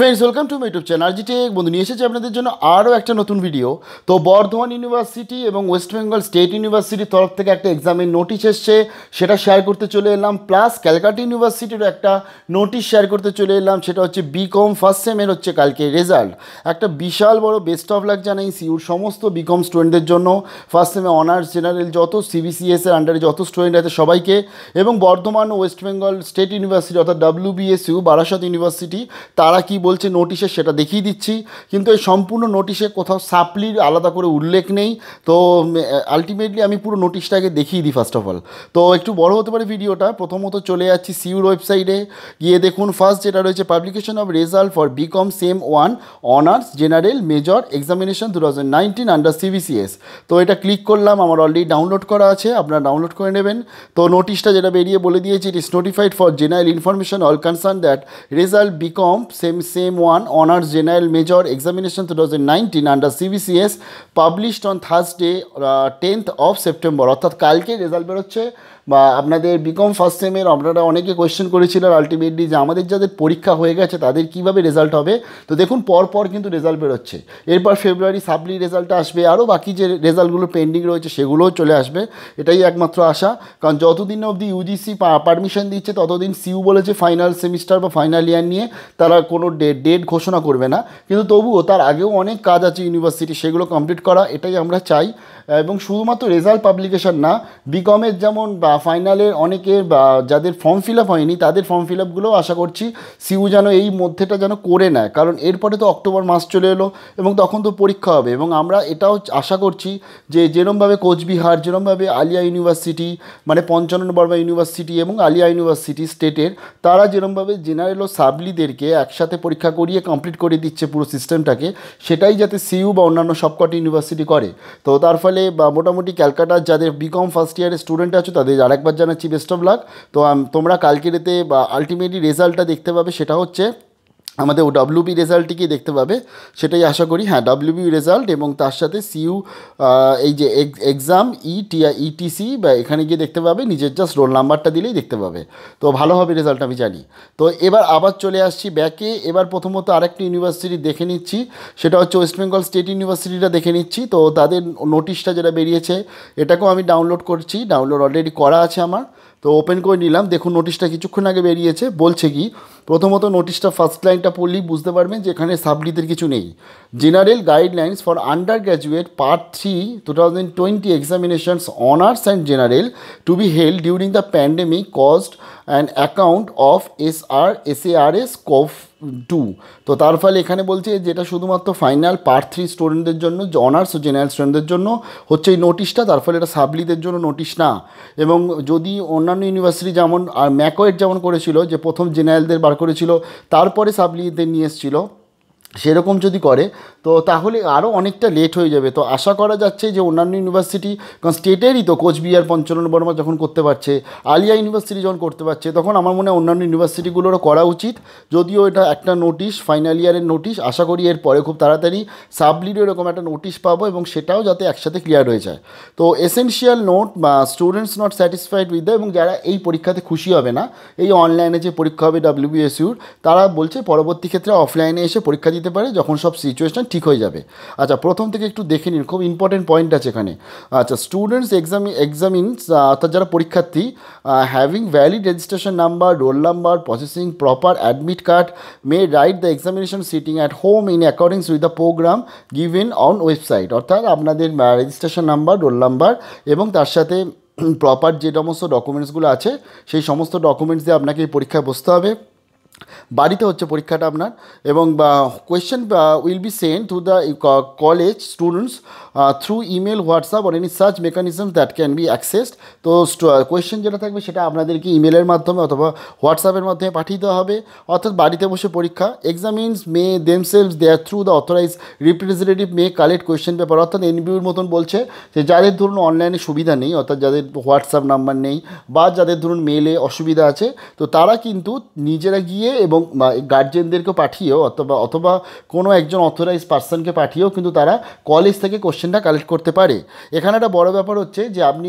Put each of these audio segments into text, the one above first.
friends welcome to my YouTube channel tech Bondhu নিয়ে এসেছি আপনাদের জন্য আরও একটা নতুন ভিডিও তো বর্ধমান ইউনিভার্সিটি এবং ওয়েস্ট বেঙ্গল স্টেট ইউনিভার্সিটির তরফ থেকে একটা এক্সামের নোটিশ এসছে সেটা শেয়ার করতে চলে এলাম প্লাস ক্যালকাটা ইউনিভার্সিটিরও একটা নোটিশ শেয়ার করতে চলে এলাম সেটা হচ্ছে বিকম ফার্স্ট সেমের হচ্ছে কালকে রেজাল্ট একটা বিশাল বড় বেস্ট অফ লাক জানাই সিউর সমস্ত বিকম স্টুডেন্টদের জন্য ফার্স্ট সেমে অনার্স জেনারেল যত সিবিসিএসের আন্ডারে যত স্টুডেন্ট আছে সবাইকে এবং Bardhaman West Bengal state university অর্থাৎ ডাব্লিউবিএসইউ বারাসাত ইউনিভার্সিটি তারা কি বলছে নোটিশে সেটা দেখিয়ে দিচ্ছি কিন্তু এই সম্পূর্ণ নোটিশে কোথাও সাপ্লির আলাদা করে উল্লেখ নেই তো আলটিমেটলি আমি পুরো নোটিশটাকে দেখিয়ে দিই ফার্স্ট অফ অল তো একটু বড় হতে পারে ভিডিওটা প্রথমত চলে যাচ্ছি সিউর ওয়েবসাইটে গিয়ে দেখুন ফার্স্ট যেটা রয়েছে publication of result for BCom sem one honours general major examination two thousand nineteen under CBCS তো এটা ক্লিক করলাম আমার অলরেডি ডাউনলোড করা আছে আপনারা ডাউনলোড করে নেবেন তো নোটিশটা যেটা বেরিয়ে বলে দিয়েছে it is notified for general information all concern that result BCom sem same one, Honors General Major Examination 2019 under CBCS published on Thursday uh, 10th of September অর্থাৎ কালকে রেজাল্ট বেরোচ্ছে বা আপনাদের বিকম ফার্স্ট সেমের আপনারা অনেকে কোয়েশ্চেন করেছিলেন ultimately যে আমাদের যাদের পরীক্ষা হয়ে গেছে তাদের কিভাবে রেজাল্ট হবে তো দেখুন পরপর কিন্তু রেজাল্ট বেরোচ্ছে এরপর ফেব্রুয়ারি সাবলি রেজাল্ট আসবে আরও বাকি যে রেজাল্টগুলো পেন্ডিং রয়েছে সেগুলোও চলে আসবে এটাই একমাত্র আশা কারণ যতদিন অবধি ইউজিসি পারমিশন দিচ্ছে ততদিন সিউ বলেছে ফাইনাল সেমিস্টার বা ফাইনাল ইয়ার নিয়ে তারা কোনো ডেট ঘোষণা করবে না কিন্তু তবুও তার আগেও অনেক কাজ আছে ইউনিভার্সিটি সেগুলো কমপ্লিট করা এটাই আমরা চাই এবং শুধুমাত্র রেজাল্ট পাবলিকেশন না বিকমের যেমন বা ফাইনালে অনেকে যাদের ফর্ম ফিল আপ হয়নি তাদের ফর্ম ফিল আপগুলোও আশা করছি সিউ যেন এই মধ্যেটা যেন করে নেয় কারণ এরপরে তো অক্টোবর মাস চলে এলো এবং তখন তো পরীক্ষা হবে এবং আমরা এটাও আশা করছি যে যেরমভাবে কোচবিহার যেরমভাবে আলিয়া ইউনিভার্সিটি মানে পঞ্চানন বর্মা ইউনিভার্সিটি এবং আলিয়া ইউনিভার্সিটি স্টেটের তারা যেরমভাবে জেনারেল ও সাবলিদেরকে একসাথে পরীক্ষা করিয়ে কমপ্লিট করে দিচ্ছে পুরো সিস্টেমটাকে সেটাই যাতে সিইউ বা অন্যান্য সবকটি ইউনিভার্সিটি করে তো তার ফলে মোটামুটি ক্যালকাটার যাদের বিকম ফার্স্ট ইয়ারের স্টুডেন্ট আছে তাদের আরেকবার জানাচ্ছি বেস্ট অফ লাক তো তোমরা কালকে রেতে আলটিমেটলি রেজাল্টটা দেখতে পাবে সেটা হচ্ছে আমাদের ডাব্লিউবি রেজাল্টটি কি দেখতে পাবে সেটাই আশা করি হ্যাঁ ডব্লিউবি রেজাল্ট এবং তার সাথে সিইউ এই যে এক্সাম ইটিআ ইটিসি বা এখানে গিয়ে দেখতে পাবে নিজের জাস্ট রোল নাম্বারটা দিলেই দেখতে পাবে তো ভালো হবে রেজাল্ট আমি জানি তো এবার আবার চলে আসছি ব্যাকে এবার প্রথমত আরেকটি ইউনিভার্সিটি দেখে নিচ্ছি সেটা হচ্ছে ওয়েস্ট বেঙ্গল স্টেট ইউনিভার্সিটিটা দেখে নিচ্ছি তো তাদের নোটিশটা যেটা বেরিয়েছে এটাকেও আমি ডাউনলোড করছি ডাউনলোড অলরেডি করা আছে আমার তো ওপেন করে নিলাম দেখুন নোটিশটা কিছুক্ষণ আগে বেরিয়েছে বলছে কি প্রথমত নোটিশটা ফার্স্ট লাইনটা পড়লেই বুঝতে পারবেন যে এখানে সাবলিদের কিছু নেই general guidelines for undergraduate part three two thousand twenty examinations honours and general to be held during the pandemic cost and account of S R S A R S কোফ টু তো তার ফলে এখানে বলছে যেটা শুধুমাত্র final part three স্টুডেন্টদের জন্য অনার্স ও জেনারেল স্টুডেন্টদের জন্য হচ্ছে এই নোটিশটা তার ফলে এটা সাবলিদের জন্য নোটিশ না এবং যদি অন্যান্য ইউনিভার্সিটি যেমন আর ম্যাকোয়েট যেমন করেছিল যে প্রথম জেনারেলদের বার করেছিল তারপরে সাবলিদের নিয়ে এসেছিলো সেরকম যদি করে তো তাহলে আরও অনেকটা লেট হয়ে যাবে তো আশা করা যাচ্ছে যে অন্যান্য ইউনিভার্সিটি কারণ স্টেটেরই তো কোচবিহার পঞ্চানন বর্মা যখন করতে পারছে আলিয়া ইউনিভার্সিটি যখন করতে পারছে তখন আমার মনে হয় অন্যান্য ইউনিভার্সিটিগুলোরও করা উচিত যদিও এটা একটা নোটিশ ফাইনাল ইয়ারের নোটিশ আশা করি এর পরে খুব তাড়াতাড়ি সাবলিডও এরকম একটা নোটিশ পাবো এবং সেটাও যাতে একসাথে ক্লিয়ার হয়ে যায় তো এসেনশিয়াল নোট বা students not satisfied with the এবং যারা এই পরীক্ষাতে খুশি হবে না এই অনলাইনে যে পরীক্ষা হবে ডাব্লিউবিএসইউর তারা বলছে পরবর্তী ক্ষেত্রে অফলাইনে এসে পরীক্ষা দিতে পারে যখন সব সিচুয়েশান ঠিক হয়ে যাবে আচ্ছা প্রথম থেকে একটু দেখে নিন খুব ইম্পর্টেন্ট পয়েন্ট আছে এখানে আচ্ছা স্টুডেন্টস এক্সামি এক্সামিনস অর্থাৎ যারা পরীক্ষার্থী having valid registration number roll number processing proper admit card may write the examination sitting at home in accordance with the programme given on website অর্থাৎ আপনাদের রেজিস্ট্রেশন নাম্বার রোল নাম্বার এবং তার সাথে proper যে সমস্ত ডকুমেন্টসগুলো আছে সেই সমস্ত ডকুমেন্টস দিয়ে আপনাকে এই পরীক্ষায় বসতে হবে বাড়িতে হচ্ছে পরীক্ষাটা আপনার এবং question will be send to the college students through email WhatsApp or any search mechanism that can be accessed তো কোয়েশ্চেন uh, যেটা থাকবে সেটা আপনাদেরকে ইমেলের মাধ্যমে অথবা হোয়াটসঅ্যাপের মাধ্যমে পাঠিয়ে দেওয়া হবে অর্থাৎ বাড়িতে বসে পরীক্ষা examinees may themselves their through the authorize representative may collect question paper অর্থাৎ এনবিউর মতন বলছে যে যাদের ধরুন অনলাইনে সুবিধা নেই অর্থাৎ যাদের হোয়াটসঅ্যাপ নাম্বার নেই বা যাদের ধরুন মেলে অসুবিধা আছে তো তারা কিন্তু নিজেরা গিয়ে পাঠিয়ে এবং গার্জেনদেরকে পাঠিয়েও অথবা অথবা কোনো একজন অথরাইজ পার্সনকে পাঠিয়েও কিন্তু তারা কলেজ থেকে কোশ্চেনটা কালেক্ট করতে পারে এখানে একটা বড় ব্যাপার হচ্ছে যে আপনি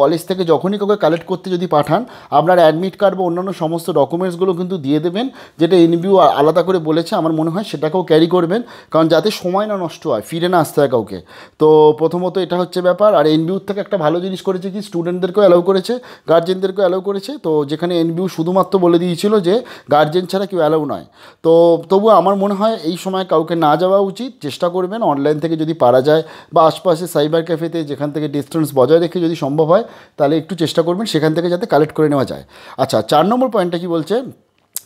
কলেজ থেকে যখনই কাউকে কালেক্ট করতে যদি পাঠান আপনার অ্যাডমিট কার্ড বা অন্যান্য সমস্ত ডকুমেন্টসগুলো কিন্তু দিয়ে দেবেন যেটা এনভিউ আলাদা করে বলেছে আমার মনে হয় সেটাকেও ক্যারি করবেন কারণ যাতে সময় না নষ্ট হয় ফিরে না আসতে হয় কাউকে তো প্রথমত এটা হচ্ছে ব্যাপার আর এনবিউ থেকে একটা ভালো জিনিস করেছে কি স্টুডেন্টদেরকেও অ্যালাউ করেছে গার্জেনদেরকেও অ্যালাউ করেছে তো যেখানে এনবিউ শুধুমাত্র বলে দিয়েছিল যে গার্জেন গার্জেন ছাড়া কেউ অ্যালাউ নয় তো তবু আমার মনে হয় এই সময় কাউকে না যাওয়া উচিত চেষ্টা করবেন অনলাইন থেকে যদি পারা যায় বা আশপাশে সাইবার ক্যাফেতে যেখান থেকে ডিস্টেন্স বজায় রেখে যদি সম্ভব হয় তাহলে একটু চেষ্টা করবেন সেখান থেকে যাতে কালেক্ট করে নেওয়া যায় আচ্ছা চার নম্বর পয়েন্টটা কি বলছে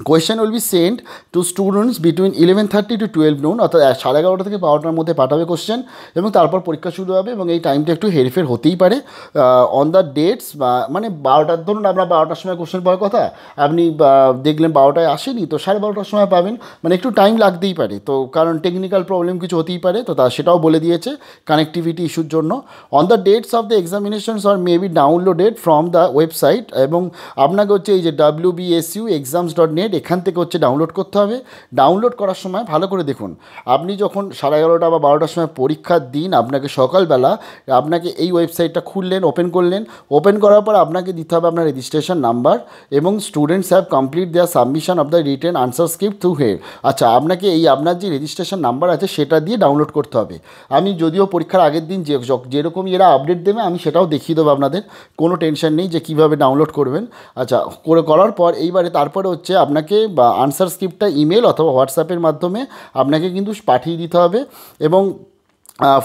question will be send to students between eleven thirty to twelve noon অর্থাৎ সাড়ে এগারোটা থেকে বারোটার মধ্যে পাঠাবে কোশ্চেন এবং তারপর পরীক্ষা শুরু হবে এবং এই টাইমটা একটু হেরফের হতেই পারে অন দ্য ডেটস বা মানে বারোটার ধরুন আপনার বারোটার সময় কোশ্চেন পাওয়ার কথা আপনি দেখলেন বারোটায় আসেনি তো সাড়ে বারোটার সময় পাবেন মানে একটু টাইম লাগতেই পারে তো কারণ টেকনিক্যাল প্রবলেম কিছু হতেই পারে তো তা সেটাও বলে দিয়েছে কানেক্টিভিটি ইস্যুর জন্য on the dates of the examinations are maybe downloaded from the website এবং আপনাকে হচ্ছে এই যে W BSU exams dot net net এখান থেকে হচ্ছে ডাউনলোড করতে হবে ডাউনলোড করার সময় ভালো করে দেখুন আপনি যখন সাড়ে এগারোটা বা বারোটার সময় পরীক্ষার দিন আপনাকে সকালবেলা আপনাকে এই ওয়েবসাইটটা খুললেন ওপেন করলেন ওপেন করার পর আপনাকে দিতে হবে আপনার রেজিস্ট্রেশন নাম্বার এবং students have complete their submission of the written answer script through হে আচ্ছা আপনাকে এই আপনার যে রেজিস্ট্রেশন নাম্বার আছে সেটা দিয়ে ডাউনলোড করতে হবে আমি যদিও পরীক্ষার আগের দিন যে যেরকম এরা আপডেট দেবে আমি সেটাও দেখিয়ে দেবো আপনাদের কোনো টেনশন নেই যে কীভাবে ডাউনলোড করবেন আচ্ছা করে করার পর এইবারে তারপরে হচ্ছে আপনাকে আপনাকে আনসার স্ক্রিপ্টটা ইমেল অথবা হোয়াটসঅ্যাপের মাধ্যমে আপনাকে কিন্তু পাঠিয়ে দিতে হবে এবং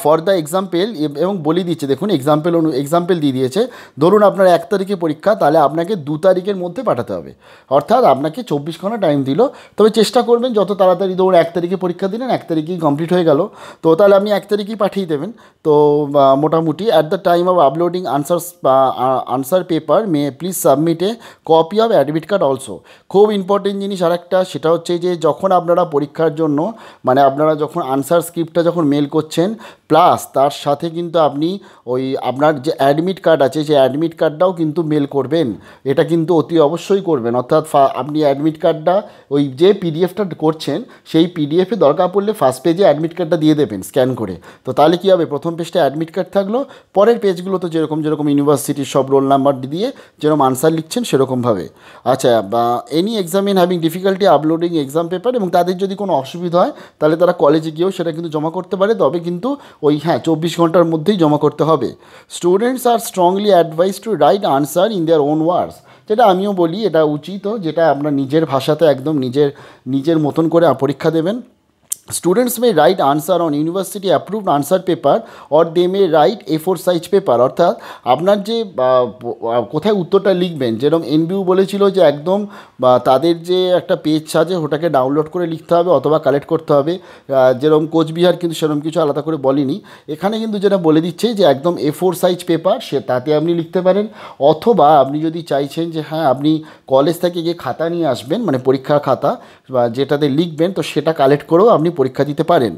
ফর দ্য এক্সাম্পল এবং বলি দিচ্ছে দেখুন এক্সাম্পল অনু এক্সাম্পল দিয়ে দিয়েছে ধরুন আপনার এক তারিখে পরীক্ষা তাহলে আপনাকে দু তারিখের মধ্যে পাঠাতে হবে অর্থাৎ আপনাকে চব্বিশ ঘন্টা টাইম দিল তবে চেষ্টা করবেন যত তাড়াতাড়ি ধরুন এক তারিখে পরীক্ষা দিলেন এক তারিখেই কমপ্লিট হয়ে গেল তো তাহলে আপনি এক তারিখেই পাঠিয়ে দেবেন তো মোটামুটি at the time of uploading answers answer paper may please submit a copy of admit card also খুব ইম্পর্টেন্ট জিনিস আরেকটা সেটা হচ্ছে যে যখন আপনারা পরীক্ষার জন্য মানে আপনারা যখন আনসার স্ক্রিপ্টটা যখন মেল করছেন প্লাস তার সাথে কিন্তু আপনি ওই আপনার যে অ্যাডমিট কার্ড আছে সেই অ্যাডমিট কার্ডটাও কিন্তু মেল করবেন এটা কিন্তু অতি অবশ্যই করবেন অর্থাৎ আপনি অ্যাডমিট কার্ডটা ওই যে পিডিএফটা করছেন সেই পিডিএফে দরকার পড়লে ফার্স্ট পেজে অ্যাডমিট কার্ডটা দিয়ে দেবেন স্ক্যান করে তো তাহলে কী হবে প্রথম পেজটা অ্যাডমিট কার্ড থাকলো পরের পেজগুলো তো যেরকম যেরকম ইউনিভার্সিটির সব রোল নাম্বার দিয়ে যেরকম আনসার লিখছেন সেরকমভাবে আচ্ছা বা any exam in having difficulty uploading exam paper এবং তাদের যদি কোনো অসুবিধা হয় তাহলে তারা কলেজে গিয়েও সেটা কিন্তু জমা করতে পারে তবে কিন্তু ওই হ্যাঁ চব্বিশ ঘন্টার মধ্যেই জমা করতে হবে students are strongly advise to write answer in their own words যেটা আমিও বলি এটা উচিত যেটা আপনার নিজের ভাষাতে একদম নিজের নিজের মতন করে পরীক্ষা দেবেন students may write answer on university approved answer paper or they may write A four size paper অর্থাৎ আপনার যে কোথায় উত্তরটা লিখবেন যেরকম এনবিউ বলেছিল যে একদম তাদের যে একটা পেজ সাজে ওটাকে ডাউনলোড করে লিখতে হবে অথবা কালেক্ট করতে হবে যেরকম কোচবিহার কিন্তু সেরকম কিছু আলাদা করে বলেনি এখানে কিন্তু যেটা বলে দিচ্ছে যে একদম এ ফোর সাইজ পেপার সে তাতে আপনি লিখতে পারেন অথবা আপনি যদি চাইছেন যে হ্যাঁ আপনি কলেজ থেকে গিয়ে খাতা নিয়ে আসবেন মানে পরীক্ষার খাতা বা যেটাতে লিখবেন তো সেটা কালেক্ট করেও আপনি পরীক্ষা দিতে পারেন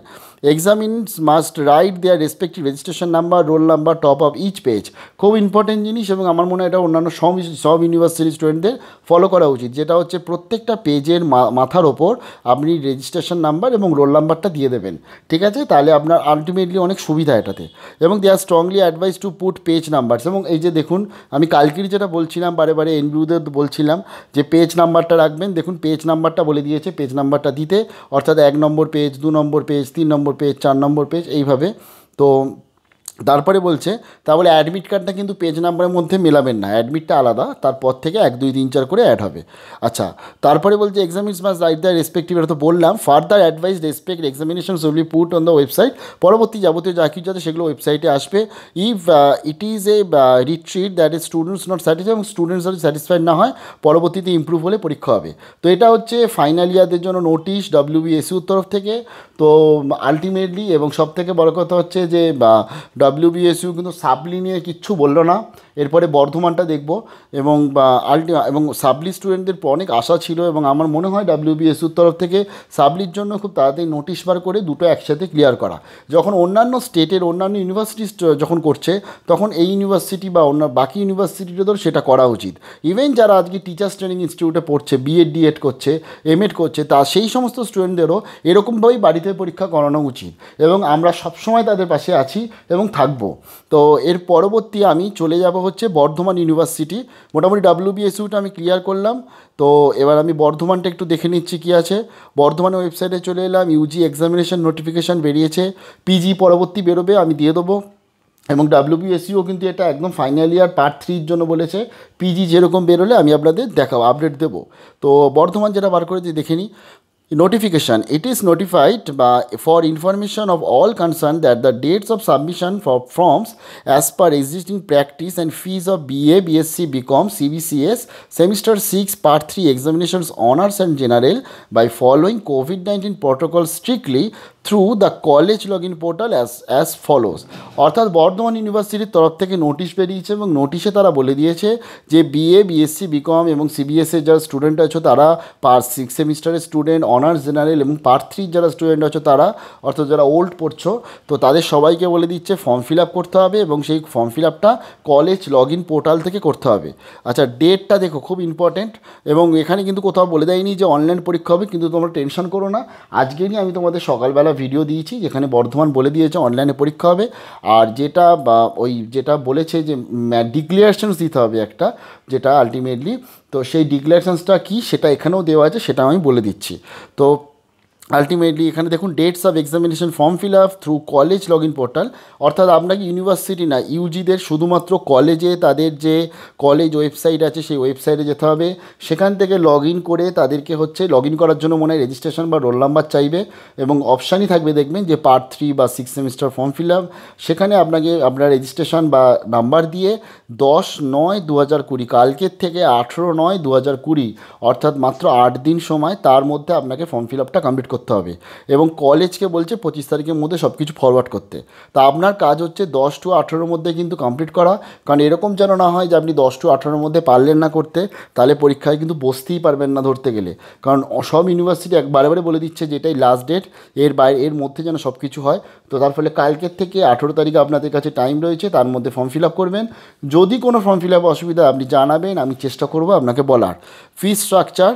examinees must write their respective registration number roll number top of each page খুব ইম্পর্টেন্ট জিনিস এবং আমার মনে হয় এটা অন্যান্য সব সব ইউনিভার্সিটি স্টুডেন্টদের ফলো করা উচিত যেটা হচ্ছে প্রত্যেকটা পেজের মাথার ওপর আপনি রেজিস্ট্রেশন নাম্বার এবং রোল নাম্বারটা দিয়ে দেবেন ঠিক আছে তাহলে আপনার আলটিমেটলি অনেক সুবিধা এটাতে এবং they are strongly advise to put page numbers এবং এই যে দেখুন আমি কালকেরই যেটা বলছিলাম বারে বারে এনবিউদের বলছিলাম যে পেজ নাম্বারটা রাখবেন দেখুন পেজ নাম্বারটা বলে দিয়েছে পেজ নাম্বারটা দিতে অর্থাৎ এক নম্বর পেজ দু নম্বর পেজ তিন নম্বর পেজ চার নম্বর পেজ এইভাবে তো তারপরে বলছে তাহলে অ্যাডমিট কার্ডটা কিন্তু পেজ নাম্বারের মধ্যে মেলাবেন না অ্যাডমিটটা আলাদা তারপর থেকে এক দুই তিন চার করে অ্যাড হবে আচ্ছা তারপরে বলছে examinees must write the respective এটা তো বললাম further advise respect examination be put on the website পরবর্তী যাবতীয় যা কিছু আছে সেগুলো ওয়েবসাইটে আসবে if it is a retreat that is students not satisfy এবং স্টুডেন্টস যদি স্যাটিসফাইড না হয় পরবর্তীতে ইম্প্রুভ হলে পরীক্ষা হবে তো এটা হচ্ছে ফাইনাল ইয়ারদের জন্য নোটিশ ডাব্লিউবিএসিউর e তরফ থেকে তো আলটিমেটলি এবং সব থেকে বড় কথা হচ্ছে যে ডাব্লিউ বিএসইউ কিন্তু সাবলি নিয়ে কিচ্ছু বললো না এরপরে বর্ধমানটা দেখব এবং আলটি এবং সাবলি স্টুডেন্টদের অনেক আশা ছিল এবং আমার মনে হয় ডাব্লিউ বিএসইউর তরফ থেকে সাবলির জন্য খুব তাড়াতাড়ি নোটিশ বার করে দুটো একসাথে ক্লিয়ার করা যখন অন্যান্য স্টেটের অন্যান্য ইউনিভার্সিটি যখন করছে তখন এই ইউনিভার্সিটি বা অন্য বাকি ধর সেটা করা উচিত ইভেন যারা আজকে টিচার্স ট্রেনিং ইনস্টিটিউটে পড়ছে বিএড ডিএড করছে এমএড করছে তা সেই সমস্ত স্টুডেন্টদেরও এরকমভাবেই বাড়িতে পরীক্ষা করানো উচিত এবং আমরা সবসময় তাদের পাশে আছি এবং থাকব তো এর পরবর্তী আমি চলে যাব হচ্ছে বর্ধমান ইউনিভার্সিটি মোটামুটি বিএসইউটা আমি ক্লিয়ার করলাম তো এবার আমি বর্ধমানটা একটু দেখে নিচ্ছি কী আছে বর্ধমানের ওয়েবসাইটে চলে এলাম ইউজি এক্সামিনেশান নোটিফিকেশান বেরিয়েছে পিজি পরবর্তী বেরোবে আমি দিয়ে দেবো এবং ডাব্লিউবিএসিও কিন্তু এটা একদম ফাইনাল ইয়ার পার্ট থ্রির জন্য বলেছে পিজি যেরকম বেরোলে আমি আপনাদের দেখাবো আপডেট দেবো তো বর্ধমান যেটা বার করেছি দেখে নিই notification it is notified by for information of all concerned that the dates of submission for forms as per existing practice and fees of ba bsc bcom cbcs semester 6 part 3 examinations honors and general by following covid-19 protocol strictly through the college log in portal as as follows অর্থাৎ বর্ধমান ইউনিভার্সিটির তরফ থেকে notice বেরিয়েছে এবং নোটিশে তারা বলে দিয়েছে যে বিএ বিএসসি বিকম এবং সিবিএসের যারা স্টুডেন্ট আছো তারা পার্ট সিক্স সেমিস্টারের স্টুডেন্ট অনার্স জেনারেল এবং পার্ট থ্রির যারা স্টুডেন্ট আছো তারা অর্থাৎ যারা ওল্ড পড়ছো তো তাদের সবাইকে বলে দিচ্ছে ফর্ম ফিল আপ করতে হবে এবং সেই ফর্ম ফিল আপটা কলেজ লগ ইন পোর্টাল থেকে করতে হবে আচ্ছা ডেটটা দেখো খুব ইম্পর্টেন্ট এবং এখানে কিন্তু কোথাও বলে দেয়নি যে অনলাইন পরীক্ষা হবে কিন্তু তোমরা টেনশন করো না আজকেরই আমি তোমাদের সকালবেলা ভিডিও দিয়েছি যেখানে বর্ধমান বলে দিয়েছে অনলাইনে পরীক্ষা হবে আর যেটা বা ওই যেটা বলেছে যে ডিক্লিয়ারেশনস দিতে হবে একটা যেটা আলটিমেটলি তো সেই ডিক্লারেশনসটা কী সেটা এখানেও দেওয়া আছে সেটা আমি বলে দিচ্ছি তো আলটিমেটলি এখানে দেখুন dates of examination form fill up through college log in portal অর্থাৎ আপনাকে ইউনিভার্সিটি না ইউজিদের শুধুমাত্র কলেজে তাদের যে কলেজ ওয়েবসাইট আছে সেই ওয়েবসাইটে যেতে হবে সেখান থেকে লগ ইন করে তাদেরকে হচ্ছে লগ ইন করার জন্য মনে হয় রেজিস্ট্রেশন বা রোল নাম্বার চাইবে এবং অপশানই থাকবে দেখবেন যে পার্ট থ্রি বা six semester form fill up সেখানে আপনাকে আপনার রেজিস্ট্রেশন বা নাম্বার দিয়ে দশ নয় দু হাজার কুড়ি কালকের থেকে আঠেরো নয় দু হাজার কুড়ি অর্থাৎ মাত্র আট দিন সময় তার মধ্যে আপনাকে ফর্ম ফিল আপটা কমপ্লিট করতে হবে এবং কলেজকে বলছে পঁচিশ তারিখের মধ্যে সব কিছু ফরওয়ার্ড করতে তা আপনার কাজ হচ্ছে দশ টু আঠেরোর মধ্যে কিন্তু কমপ্লিট করা কারণ এরকম যেন না হয় যে আপনি দশ টু আঠেরোর মধ্যে পারলেন না করতে তাহলে পরীক্ষায় কিন্তু বসতেই পারবেন না ধরতে গেলে কারণ সব ইউনিভার্সিটি একবারে বারে বলে দিচ্ছে যে এটাই লাস্ট ডেট এর বাইরে এর মধ্যে যেন সব কিছু হয় তো তার ফলে কালকের থেকে আঠেরো তারিখে আপনাদের কাছে টাইম রয়েছে তার মধ্যে ফর্ম ফিল আপ করবেন যদি কোনো ফর্ম ফিল আপ অসুবিধা আপনি জানাবেন আমি চেষ্টা করব আপনাকে বলার fees structure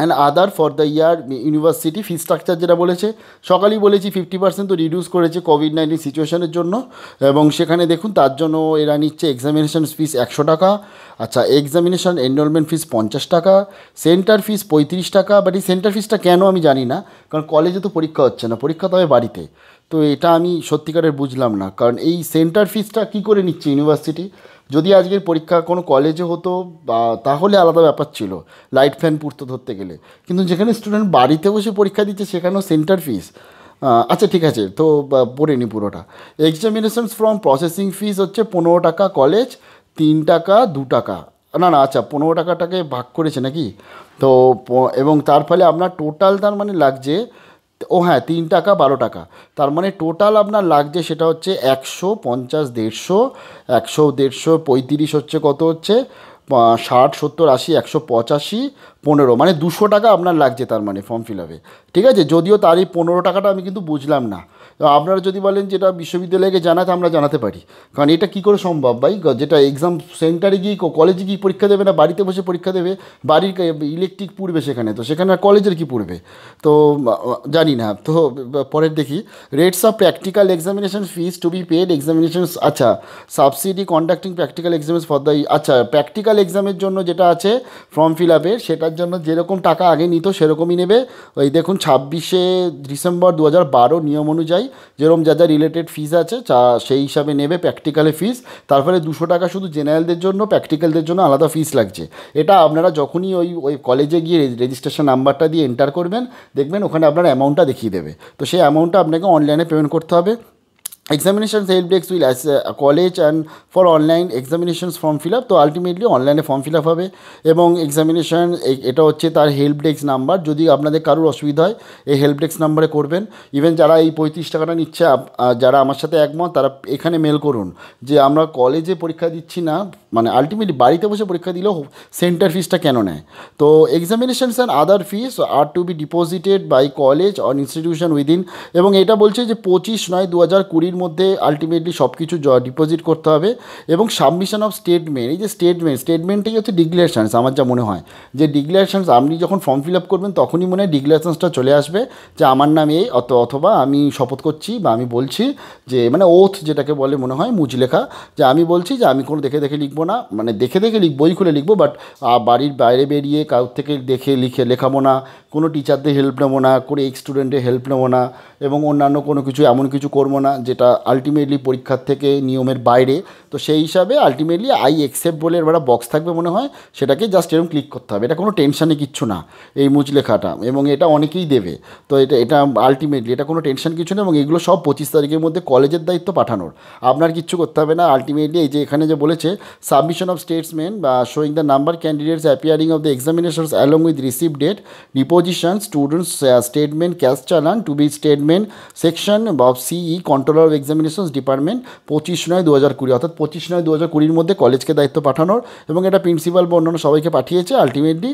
and other for the year university fee structure যেটা বলেছে সকালেই বলেছি ফিফটি পার্সেন্ট তো রিডিউস করেছে কোভিড নাইন্টিন সিচুয়েশনের জন্য এবং সেখানে দেখুন তার জন্য এরা নিচ্ছে এক্সামিনেশন ফিস একশো টাকা আচ্ছা এক্সামিনেশন এনরোলমেন্ট ফিস পঞ্চাশ টাকা সেন্টার ফিস পঁয়ত্রিশ টাকা বাট এই সেন্টার ফিসটা কেন আমি জানি না কারণ কলেজে তো পরীক্ষা হচ্ছে না পরীক্ষা তবে বাড়িতে তো এটা আমি সত্যিকারের বুঝলাম না কারণ এই সেন্টার ফিসটা কী করে নিচ্ছে ইউনিভার্সিটি যদি আজকের পরীক্ষা কোনো কলেজে হতো বা তাহলে আলাদা ব্যাপার ছিল লাইট ফ্যান পুড়তে ধরতে গেলে কিন্তু যেখানে স্টুডেন্ট বাড়িতে বসে পরীক্ষা দিচ্ছে সেখানেও সেন্টার ফিস আচ্ছা ঠিক আছে তো পড়ে নি পুরোটা এক্সামিনেশনস ফ্রম প্রসেসিং ফিস হচ্ছে পনেরো টাকা কলেজ তিন টাকা দু টাকা না না আচ্ছা পনেরো টাকাটাকে ভাগ করেছে নাকি তো এবং তার ফলে আপনার টোটাল তার মানে লাগছে ও হ্যাঁ তিন টাকা বারো টাকা তার মানে টোটাল আপনার লাগছে সেটা হচ্ছে একশো পঞ্চাশ দেড়শো একশো দেড়শো পঁয়ত্রিশ হচ্ছে কত হচ্ছে ষাট সত্তর আশি একশো পঁচাশি পনেরো মানে দুশো টাকা আপনার লাগছে তার মানে ফর্ম ফিল আপে ঠিক আছে যদিও তার এই পনেরো টাকাটা আমি কিন্তু বুঝলাম না আপনারা যদি বলেন যেটা বিশ্ববিদ্যালয়কে জানাতে আমরা জানাতে পারি কারণ এটা কি করে সম্ভব ভাই যেটা এক্সাম সেন্টারে গিয়ে কলেজে গিয়ে পরীক্ষা দেবে না বাড়িতে বসে পরীক্ষা দেবে বাড়ির ইলেকট্রিক পড়বে সেখানে তো সেখানে কলেজের কি পড়বে তো জানি না তো পরের দেখি rates of practical examination fees to be paid examination আচ্ছা subsidy conducting practical examination for the আচ্ছা প্র্যাকটিক্যাল এক্সামের জন্য যেটা আছে ফর্ম ফিল আপের সেটার জন্য যেরকম টাকা আগে নিত সেরকমই নেবে ওই দেখুন ছাব্বিশে ডিসেম্বর দু নিয়ম অনুযায়ী যেরকম যা যা রিলেটেড ফিস আছে চা সেই হিসাবে নেবে প্র্যাকটিক্যালে ফিস তারপরে দুশো টাকা শুধু জেনারেলদের জন্য প্র্যাকটিক্যালদের জন্য আলাদা ফিস লাগছে এটা আপনারা যখনই ওই ওই কলেজে গিয়ে রেজিস্ট্রেশন নাম্বারটা দিয়ে এন্টার করবেন দেখবেন ওখানে আপনার অ্যামাউন্টটা দেখিয়ে দেবে তো সেই অ্যামাউন্টটা আপনাকে অনলাইনে পেমেন্ট করতে হবে examination helpdesk will as a college and for online examinations form fill up তো আলটিমেটলি অনলাইনে ফর্ম ফিল আপ হবে এবং এক্সামিনেশান এটা হচ্ছে তার হেল্প ডেস্ক নাম্বার যদি আপনাদের কারোর অসুবিধা হয় এই হেল্প ডেস্ক নাম্বারে করবেন ইভেন যারা এই পঁয়ত্রিশ টাকাটা নিচ্ছে যারা আমার সাথে একমত তারা এখানে মেল করুন যে আমরা কলেজে পরীক্ষা দিচ্ছি না মানে আলটিমেটলি বাড়িতে বসে পরীক্ষা দিলেও সেন্টার ফিজটা কেন নেয় তো examinations and other fees are to be deposited by college on institution within এবং এটা বলছে যে পঁচিশ নয় দু হাজার কুড়ির মধ্যে আলটিমেটলি সব কিছু ডিপোজিট করতে হবে এবং সাবমিশন অফ স্টেটমেন্ট এই যে স্টেটমেন্ট স্টেটমেন্টটাই হচ্ছে ডিক্লারেশানস আমার যা মনে হয় যে ডিক্লারেশানস আপনি যখন ফর্ম ফিল আপ করবেন তখনই মনে হয় ডিক্লারেশানসটা চলে আসবে যে আমার নাম এই অত অথবা আমি শপথ করছি বা আমি বলছি যে মানে ওথ যেটাকে বলে মনে হয় লেখা যে আমি বলছি যে আমি কোনো দেখে দেখে লিখবো না মানে দেখে দেখে লিখবো বই খুলে লিখবো বাট বাড়ির বাইরে বেরিয়ে কারোর থেকে দেখে লিখে লেখাবো না কোনো টিচারদের হেল্প নেবো না কোনো এক্স স্টুডেন্টের হেল্প নেবো না এবং অন্যান্য কোনো কিছু এমন কিছু করবো না যেটা যেটা আলটিমেটলি পরীক্ষার থেকে নিয়মের বাইরে তো সেই হিসাবে আলটিমেটলি আই এক্সেপ্ট বলে একটা বক্স থাকবে মনে হয় সেটাকে জাস্ট এরকম ক্লিক করতে হবে এটা কোনো টেনশানে কিচ্ছু না এই মুচ লেখাটা এবং এটা অনেকেই দেবে তো এটা এটা আলটিমেটলি এটা কোনো টেনশন কিছু না এবং এগুলো সব পঁচিশ তারিখের মধ্যে কলেজের দায়িত্ব পাঠানোর আপনার কিচ্ছু করতে হবে না আলটিমেটলি এই যে এখানে যে বলেছে সাবমিশন অফ স্টেটসম্যান বা showing the number candidates appearing of the examinations along with receive date deposition students statement cash challan to be statement section of CE controller of examinations department পঁচিশ নয় দু হাজার কুড়ি অর্থাৎ পঁচিশ নয় দু হাজার কুড়ির মধ্যে কলেজকে দায়িত্ব পাঠানোর এবং এটা প্রিন্সিপাল বা অন্যান্য সবাইকে পাঠিয়েছে আলটিমেটলি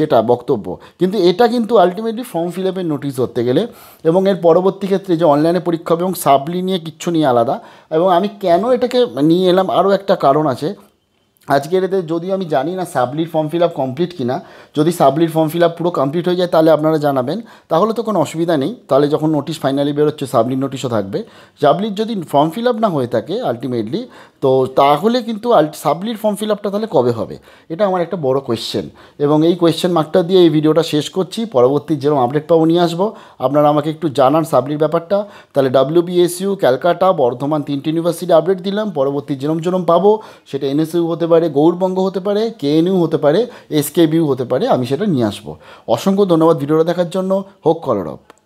যেটা বক্তব্য কিন্তু এটা কিন্তু আলটিমেটলি ফর্ম ফিল আপের নোটিশ ধরতে গেলে এবং এর পরবর্তী ক্ষেত্রে যে অনলাইনে পরীক্ষা হবে এবং সাবলি নিয়ে কিচ্ছু নিয়ে আলাদা এবং আমি কেন এটাকে নিয়ে এলাম আরও একটা কারণ আছে আজকের এতে যদিও আমি জানি না সাবলির ফর্ম ফিল আপ কমপ্লিট কিনা যদি সাবলির ফর্ম ফিল আপ পুরো কমপ্লিট হয়ে যায় তাহলে আপনারা জানাবেন তাহলে তো কোনো অসুবিধা নেই তাহলে যখন নোটিশ ফাইনালি বেরোচ্ছে সাবলির নোটিশও থাকবে সাবলির যদি ফর্ম ফিল আপ না হয়ে থাকে আলটিমেটলি তো তাহলে কিন্তু সাবলির ফর্ম ফিল আপটা তাহলে কবে হবে এটা আমার একটা বড় কোয়েশ্চেন এবং এই কোয়েশ্চেন মার্কটা দিয়ে এই ভিডিওটা শেষ করছি পরবর্তী যেরকম আপডেট পাবো নিয়ে আসবো আপনারা আমাকে একটু জানান সাবলির ব্যাপারটা তাহলে বিএসইউ ক্যালকাটা বর্ধমান তিনটি ইউনিভার্সিটি আপডেট দিলাম পরবর্তী যেরম যেরম পাবো সেটা এনএসইউ হতে পারে পারে গৌরবঙ্গ হতে পারে কেএনইউ হতে পারে এসকেবিউ হতে পারে আমি সেটা নিয়ে আসবো অসংখ্য ধন্যবাদ ভিডিওটা দেখার জন্য হোক কলরব